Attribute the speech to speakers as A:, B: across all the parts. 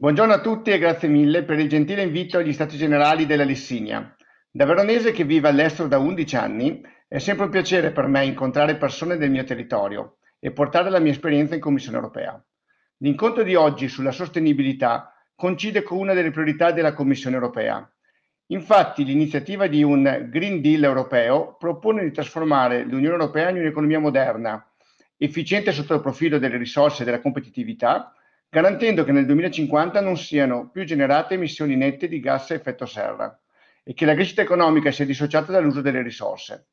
A: Buongiorno a tutti e grazie mille per il gentile invito agli Stati Generali della Lissigna. Da veronese che vive all'estero da 11 anni, è sempre un piacere per me incontrare persone del mio territorio e portare la mia esperienza in Commissione europea. L'incontro di oggi sulla sostenibilità coincide con una delle priorità della Commissione europea. Infatti l'iniziativa di un Green Deal europeo propone di trasformare l'Unione europea in un'economia moderna, efficiente sotto il profilo delle risorse e della competitività, garantendo che nel 2050 non siano più generate emissioni nette di gas a effetto serra e che la crescita economica sia dissociata dall'uso delle risorse.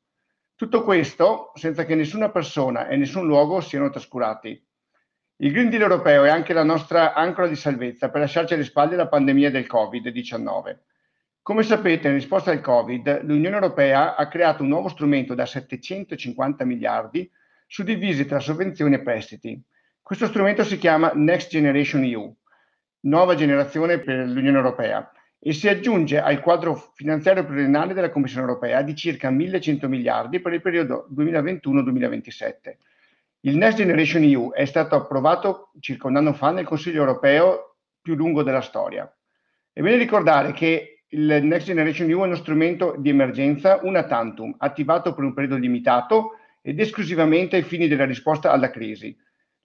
A: Tutto questo senza che nessuna persona e nessun luogo siano trascurati. Il Green Deal europeo è anche la nostra ancora di salvezza per lasciarci alle spalle la pandemia del Covid-19. Come sapete, in risposta al Covid, l'Unione Europea ha creato un nuovo strumento da 750 miliardi suddivisi tra sovvenzioni e prestiti, questo strumento si chiama Next Generation EU, nuova generazione per l'Unione Europea, e si aggiunge al quadro finanziario pluriennale della Commissione Europea di circa 1.100 miliardi per il periodo 2021-2027. Il Next Generation EU è stato approvato circa un anno fa nel Consiglio Europeo più lungo della storia. È bene ricordare che il Next Generation EU è uno strumento di emergenza una tantum, attivato per un periodo limitato ed esclusivamente ai fini della risposta alla crisi,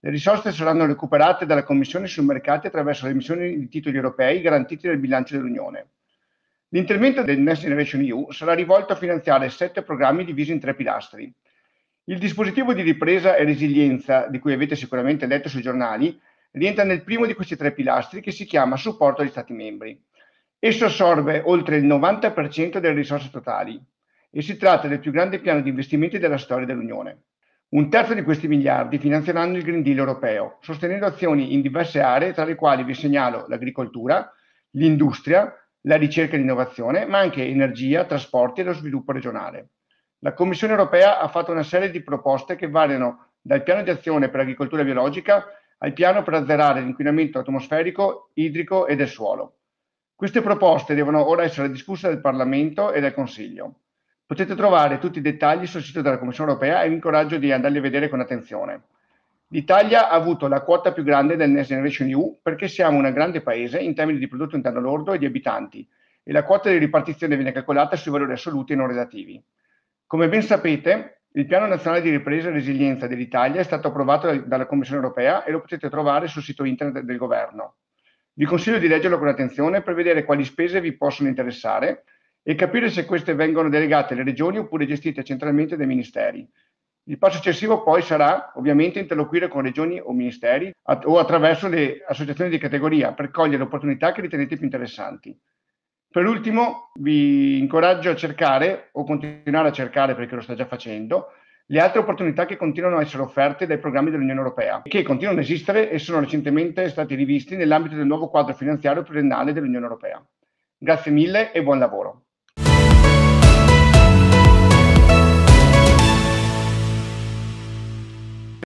A: le risorse saranno recuperate dalla Commissione sui mercati attraverso le emissioni di titoli europei garantiti dal bilancio dell'Unione. L'intervento del Next Generation EU sarà rivolto a finanziare sette programmi divisi in tre pilastri. Il dispositivo di ripresa e resilienza, di cui avete sicuramente letto sui giornali, rientra nel primo di questi tre pilastri che si chiama supporto agli Stati membri. Esso assorbe oltre il 90% delle risorse totali e si tratta del più grande piano di investimenti della storia dell'Unione. Un terzo di questi miliardi finanzieranno il Green Deal europeo, sostenendo azioni in diverse aree, tra le quali vi segnalo l'agricoltura, l'industria, la ricerca e l'innovazione, ma anche energia, trasporti e lo sviluppo regionale. La Commissione europea ha fatto una serie di proposte che variano dal piano di azione per l'agricoltura biologica al piano per azzerare l'inquinamento atmosferico, idrico e del suolo. Queste proposte devono ora essere discusse dal Parlamento e dal Consiglio. Potete trovare tutti i dettagli sul sito della Commissione europea e vi incoraggio di andarli a vedere con attenzione. L'Italia ha avuto la quota più grande del Next Generation EU perché siamo un grande paese in termini di prodotto interno lordo e di abitanti e la quota di ripartizione viene calcolata sui valori assoluti e non relativi. Come ben sapete, il Piano Nazionale di Ripresa e Resilienza dell'Italia è stato approvato dalla Commissione europea e lo potete trovare sul sito internet del governo. Vi consiglio di leggerlo con attenzione per vedere quali spese vi possono interessare e capire se queste vengono delegate alle regioni oppure gestite centralmente dai ministeri. Il passo successivo poi sarà ovviamente interloquire con regioni o ministeri at- o attraverso le associazioni di categoria per cogliere le opportunità che ritenete più interessanti. Per ultimo vi incoraggio a cercare o continuare a cercare perché lo sta già facendo le altre opportunità che continuano a essere offerte dai programmi dell'Unione Europea, che continuano ad esistere e sono recentemente stati rivisti nell'ambito del nuovo quadro finanziario pluriennale dell'Unione Europea. Grazie mille e buon lavoro.